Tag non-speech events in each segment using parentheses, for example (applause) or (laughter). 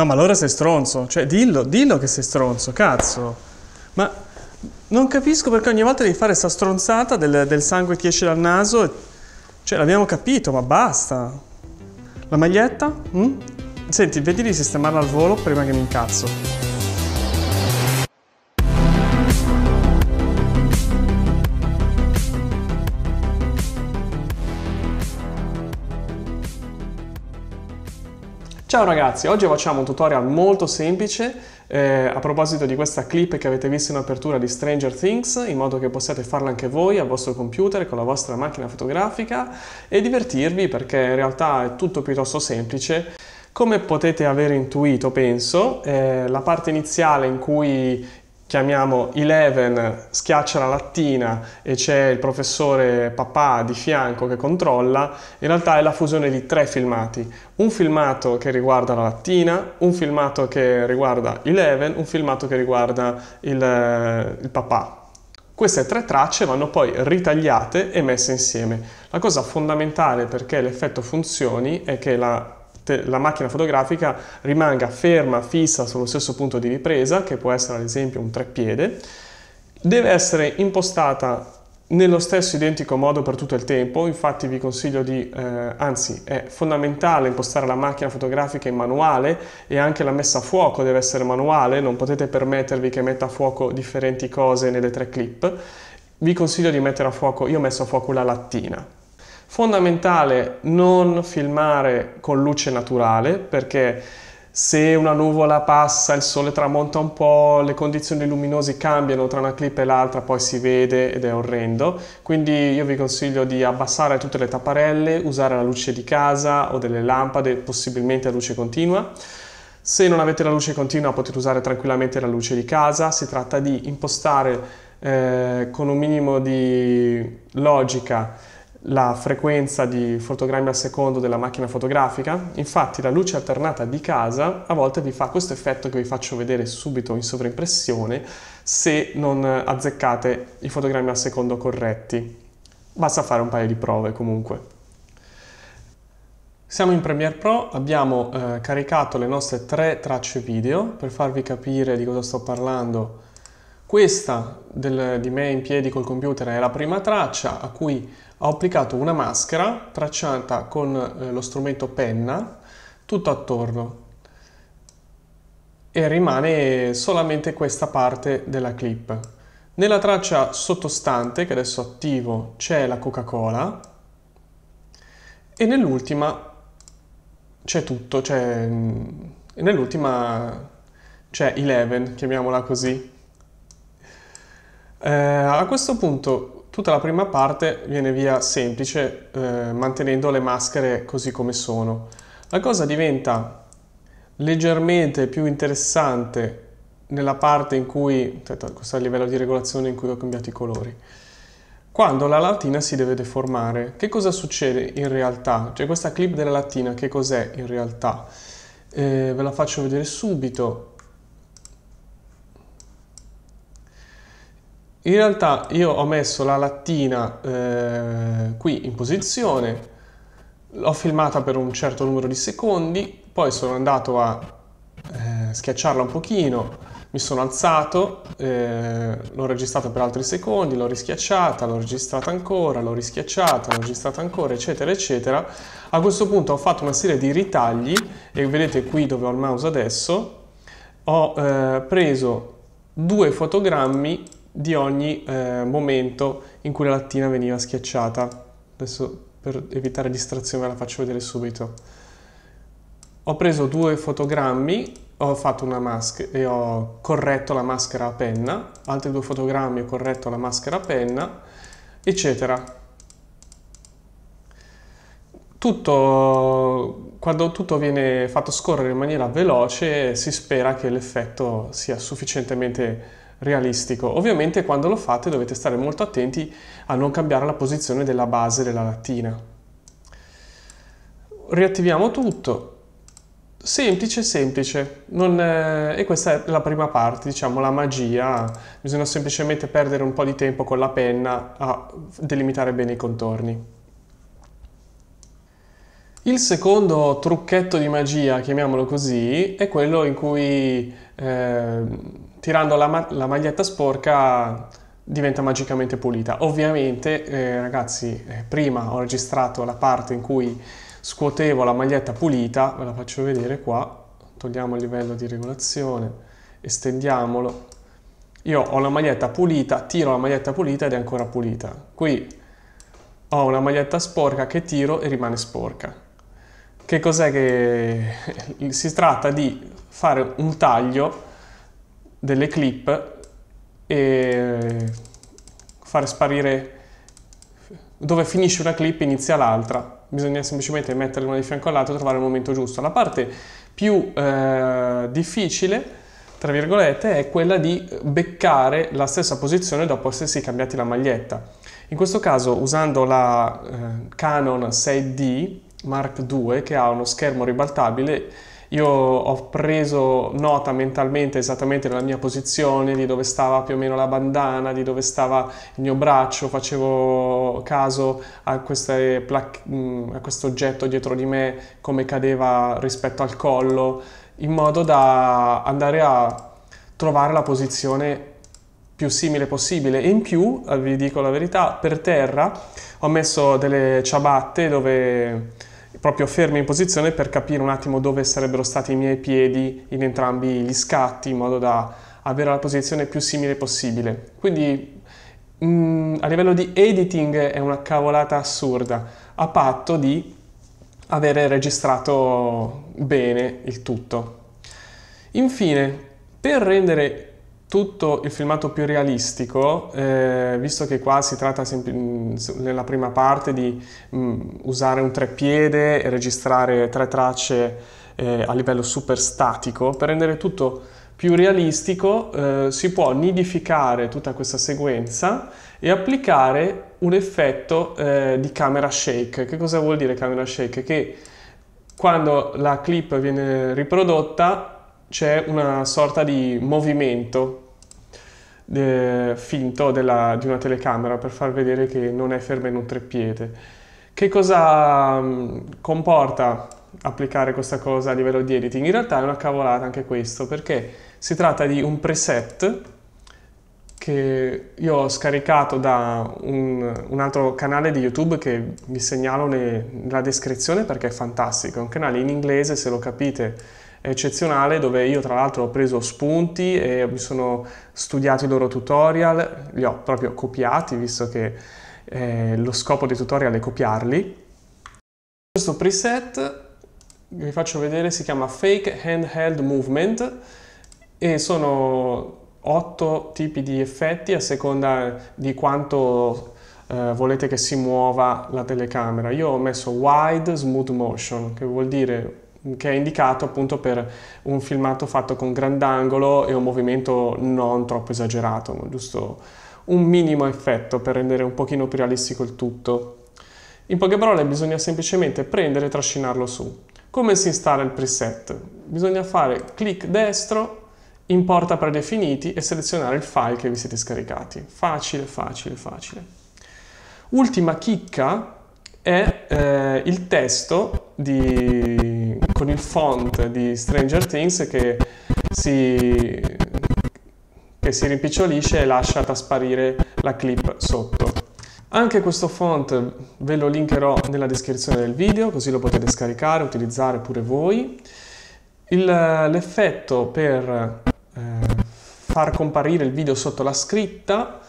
No, ma allora sei stronzo. Cioè, dillo, dillo che sei stronzo, cazzo. Ma non capisco perché ogni volta devi fare questa stronzata del, del sangue che esce dal naso. Cioè, l'abbiamo capito, ma basta. La maglietta? Mm? Senti, vedi di sistemarla al volo prima che mi incazzo. Ciao ragazzi, oggi facciamo un tutorial molto semplice eh, a proposito di questa clip che avete visto in apertura di Stranger Things in modo che possiate farla anche voi al vostro computer con la vostra macchina fotografica e divertirvi perché in realtà è tutto piuttosto semplice come potete aver intuito, penso, eh, la parte iniziale in cui chiamiamo Eleven, schiaccia la lattina e c'è il professore papà di fianco che controlla, in realtà è la fusione di tre filmati. Un filmato che riguarda la lattina, un filmato che riguarda Eleven, un filmato che riguarda il, eh, il papà. Queste tre tracce vanno poi ritagliate e messe insieme. La cosa fondamentale perché l'effetto funzioni è che la la macchina fotografica rimanga ferma, fissa sullo stesso punto di ripresa, che può essere ad esempio un treppiede, deve essere impostata nello stesso identico modo per tutto il tempo, infatti vi consiglio di, eh, anzi è fondamentale impostare la macchina fotografica in manuale e anche la messa a fuoco deve essere manuale, non potete permettervi che metta a fuoco differenti cose nelle tre clip. Vi consiglio di mettere a fuoco, io ho messo a fuoco la lattina, Fondamentale non filmare con luce naturale perché se una nuvola passa, il sole tramonta un po', le condizioni luminose cambiano tra una clip e l'altra, poi si vede ed è orrendo. Quindi io vi consiglio di abbassare tutte le tapparelle, usare la luce di casa o delle lampade, possibilmente a luce continua. Se non avete la luce continua potete usare tranquillamente la luce di casa, si tratta di impostare eh, con un minimo di logica la frequenza di fotogrammi al secondo della macchina fotografica, infatti la luce alternata di casa a volte vi fa questo effetto che vi faccio vedere subito in sovraimpressione se non azzeccate i fotogrammi al secondo corretti. Basta fare un paio di prove comunque. Siamo in Premiere Pro, abbiamo eh, caricato le nostre tre tracce video per farvi capire di cosa sto parlando questa del, di me in piedi col computer è la prima traccia a cui ho applicato una maschera tracciata con eh, lo strumento penna tutto attorno e rimane solamente questa parte della clip. Nella traccia sottostante, che adesso attivo, c'è la Coca-Cola e nell'ultima c'è tutto, c'è, mm, nell'ultima c'è Eleven, chiamiamola così. Eh, a questo punto tutta la prima parte viene via semplice eh, mantenendo le maschere così come sono. La cosa diventa leggermente più interessante nella parte in cui, aspetta, questo è il livello di regolazione in cui ho cambiato i colori, quando la lattina si deve deformare. Che cosa succede in realtà? Cioè questa clip della lattina che cos'è in realtà? Eh, ve la faccio vedere subito. in realtà io ho messo la lattina eh, qui in posizione, l'ho filmata per un certo numero di secondi, poi sono andato a eh, schiacciarla un pochino, mi sono alzato, eh, l'ho registrata per altri secondi, l'ho rischiacciata, l'ho registrata ancora, l'ho rischiacciata, l'ho registrata ancora, eccetera, eccetera. A questo punto ho fatto una serie di ritagli e vedete qui dove ho il mouse adesso, ho eh, preso due fotogrammi di ogni eh, momento in cui la lattina veniva schiacciata. Adesso per evitare distrazione ve la faccio vedere subito. Ho preso due fotogrammi, ho fatto una maschera e ho corretto la maschera a penna, altri due fotogrammi ho corretto la maschera a penna, eccetera. Tutto, quando tutto viene fatto scorrere in maniera veloce si spera che l'effetto sia sufficientemente realistico. Ovviamente quando lo fate dovete stare molto attenti a non cambiare la posizione della base della lattina. Riattiviamo tutto. Semplice, semplice. È... Eh, e questa è la prima parte, diciamo, la magia. Bisogna semplicemente perdere un po' di tempo con la penna a delimitare bene i contorni. Il secondo trucchetto di magia, chiamiamolo così, è quello in cui eh, tirando la, ma- la maglietta sporca diventa magicamente pulita. Ovviamente, eh, ragazzi, eh, prima ho registrato la parte in cui scuotevo la maglietta pulita, ve la faccio vedere qua, togliamo il livello di regolazione, estendiamolo. Io ho la maglietta pulita, tiro la maglietta pulita ed è ancora pulita. Qui ho una maglietta sporca che tiro e rimane sporca. Che cos'è che (laughs) si tratta di fare un taglio delle clip e fare sparire dove finisce una clip inizia l'altra bisogna semplicemente metterle una di fianco all'altra e trovare il momento giusto la parte più eh, difficile tra virgolette è quella di beccare la stessa posizione dopo essersi cambiati la maglietta in questo caso usando la eh, Canon 6D Mark II che ha uno schermo ribaltabile io ho preso nota mentalmente esattamente della mia posizione, di dove stava più o meno la bandana, di dove stava il mio braccio, facevo caso a, mm, a questo oggetto dietro di me, come cadeva rispetto al collo, in modo da andare a trovare la posizione più simile possibile. E in più, eh, vi dico la verità, per terra ho messo delle ciabatte dove proprio fermi in posizione per capire un attimo dove sarebbero stati i miei piedi in entrambi gli scatti in modo da avere la posizione più simile possibile. Quindi mh, mm, a livello di editing è una cavolata assurda, a patto di avere registrato bene il tutto. Infine, per rendere tutto il filmato più realistico, eh, visto che qua si tratta sempre, nella prima parte di mh, usare un treppiede e registrare tre tracce eh, a livello super statico, per rendere tutto più realistico eh, si può nidificare tutta questa sequenza e applicare un effetto eh, di camera shake. Che cosa vuol dire camera shake? Che quando la clip viene riprodotta c'è una sorta di movimento eh, finto della, di una telecamera per far vedere che non è ferma in un treppiede. Che cosa mh, mm, comporta applicare questa cosa a livello di editing? In realtà è una cavolata anche questo, perché si tratta di un preset che io ho scaricato da un, un altro canale di YouTube che vi segnalo ne, nella descrizione perché è fantastico, è un canale in inglese, se lo capite eccezionale dove io tra l'altro ho preso spunti e mi sono studiato i loro tutorial, li ho proprio copiati visto che eh, lo scopo dei tutorial è copiarli. Questo preset vi faccio vedere si chiama Fake Handheld Movement e sono otto tipi di effetti a seconda di quanto eh, volete che si muova la telecamera. Io ho messo Wide Smooth Motion che vuol dire che è indicato appunto per un filmato fatto con grandangolo e un movimento non troppo esagerato, giusto un minimo effetto per rendere un pochino più realistico il tutto. In poche parole bisogna semplicemente prendere e trascinarlo su. Come si installa il preset? Bisogna fare clic destro, importa predefiniti e selezionare il file che vi siete scaricati. Facile, facile, facile. Ultima chicca è eh, il testo di con il font di Stranger Things che si, che si rimpicciolisce e lascia trasparire la clip sotto. Anche questo font ve lo linkerò nella descrizione del video, così lo potete scaricare, utilizzare pure voi. Il, l'effetto per eh, far comparire il video sotto la scritta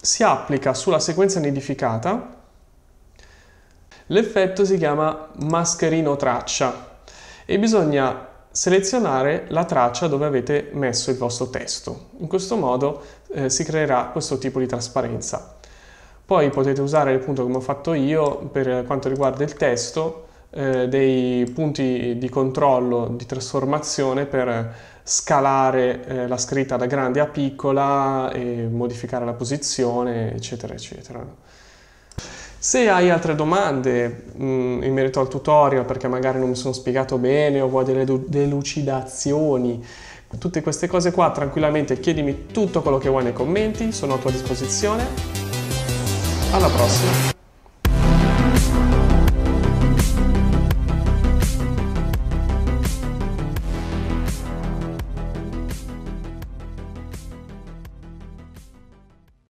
si applica sulla sequenza nidificata L'effetto si chiama mascherino traccia e bisogna selezionare la traccia dove avete messo il vostro testo. In questo modo eh, si creerà questo tipo di trasparenza. Poi potete usare il punto come ho fatto io per quanto riguarda il testo, eh, dei punti di controllo, di trasformazione per scalare eh, la scritta da grande a piccola e modificare la posizione, eccetera, eccetera. Se hai altre domande mh, mm, in merito al tutorial perché magari non mi sono spiegato bene o vuoi delle delucidazioni, tutte queste cose qua tranquillamente chiedimi tutto quello che vuoi nei commenti, sono a tua disposizione. Alla prossima!